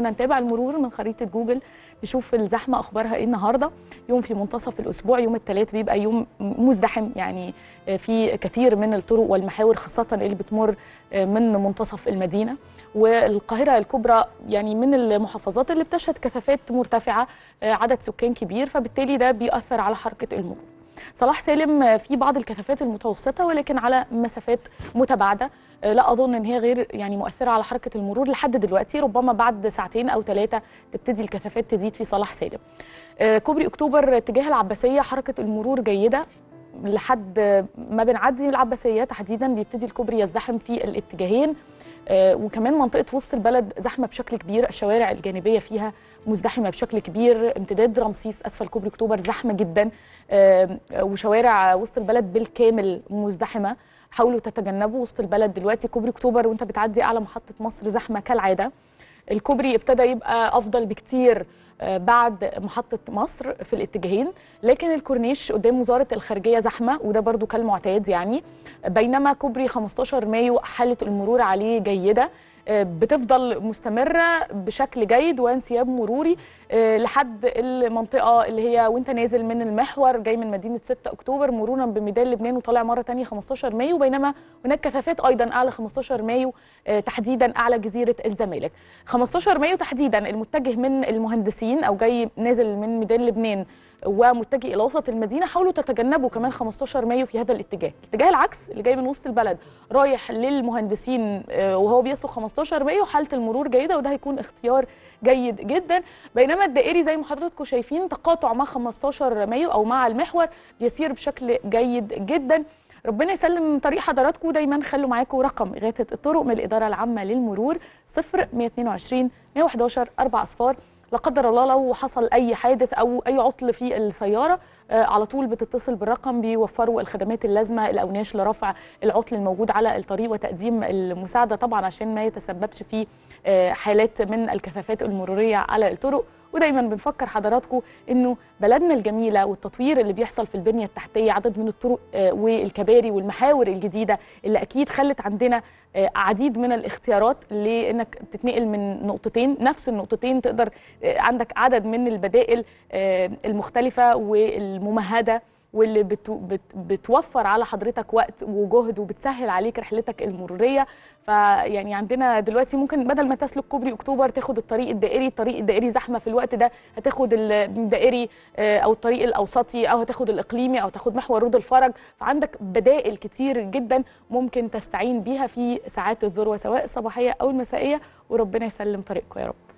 نتابع المرور من خريطه جوجل نشوف الزحمه اخبارها ايه النهارده يوم في منتصف الاسبوع يوم الثلاث بيبقى يوم مزدحم يعني آه، في كثير من الطرق والمحاور خاصه اللي بتمر آه، من منتصف المدينه والقاهره الكبرى يعني من المحافظات اللي بتشهد كثافات مرتفعه آه، عدد سكان كبير فبالتالي ده بيأثر على حركه المرور صلاح سالم في بعض الكثافات المتوسطه ولكن على مسافات متباعده آه، لا اظن ان هي غير يعني مؤثره على حركه المرور لحد دلوقتي ربما بعد ساعتين او ثلاثه تبتدي الكثافات تزيد في صلاح سالم آه، كوبري اكتوبر اتجاه العباسيه حركه المرور جيده لحد ما بنعدي العباسيه تحديدا بيبتدي الكوبري يزدحم في الاتجاهين آه، وكمان منطقه وسط البلد زحمه بشكل كبير الشوارع الجانبيه فيها مزدحمه بشكل كبير امتداد رمسيس اسفل كوبري اكتوبر زحمه جدا آه، وشوارع وسط البلد بالكامل مزدحمه حاولوا تتجنبوا وسط البلد دلوقتي كوبري اكتوبر وانت بتعدي اعلى محطه مصر زحمه كالعاده الكوبري ابتدى يبقى افضل بكتير بعد محطه مصر في الاتجاهين لكن الكورنيش قدام وزاره الخارجيه زحمه وده برضو كالمعتاد يعني بينما كوبري 15 مايو حاله المرور عليه جيده بتفضل مستمره بشكل جيد وانسياب مروري آه، لحد المنطقه اللي هي وانت نازل من المحور جاي من مدينه 6 اكتوبر مرورا بميدان لبنان وطالع مره ثانيه 15 مايو بينما هناك كثافات ايضا اعلى 15 مايو آه، تحديدا اعلى جزيره الزمالك 15 مايو تحديدا المتجه من المهندسين او جاي نازل من ميدان لبنان ومتجه الى وسط المدينه حاولوا تتجنبوا كمان 15 مايو في هذا الاتجاه الاتجاه العكس اللي جاي من وسط البلد رايح للمهندسين آه، وهو بيسلك 15 مايو حاله المرور جيده وده هيكون اختيار جيد جدا بينما الدائري زي ما حضراتكم شايفين تقاطع مع 15 مايو او مع المحور بيسير بشكل جيد جدا ربنا يسلم طريق حضراتكم دايما خلوا معاكم رقم اغاثه الطرق من الاداره العامه للمرور 0122 122 111 4 اصفار لا قدر الله لو حصل اي حادث او اي عطل في السياره آه، على طول بتتصل بالرقم بيوفروا الخدمات اللازمه الاوناش لرفع العطل الموجود على الطريق وتقديم المساعده طبعا عشان ما يتسببش في آه، حالات من الكثافات المروريه على الطرق ودايما بنفكر حضراتكم انه بلدنا الجميله والتطوير اللي بيحصل في البنيه التحتيه عدد من الطرق آه، والكباري والمحاور الجديده اللي اكيد خلت عندنا آه، عديد من الاختيارات لانك تتنقل من نقطتين نفس النقطتين تقدر آه، عندك عدد من البدائل المختلفه والممهده واللي بتو بت بتوفر على حضرتك وقت وجهد وبتسهل عليك رحلتك المروريه فيعني عندنا دلوقتي ممكن بدل ما تسلك كوبري اكتوبر تاخد الطريق الدائري الطريق الدائري زحمه في الوقت ده هتاخد الدائري آه، او الطريق الاوسطي او هتاخد الاقليمي او تاخد محور رود الفرج فعندك بدائل كتير جدا ممكن تستعين بيها في ساعات الذروه سواء الصباحيه او المسائيه وربنا يسلم طريقكم يا رب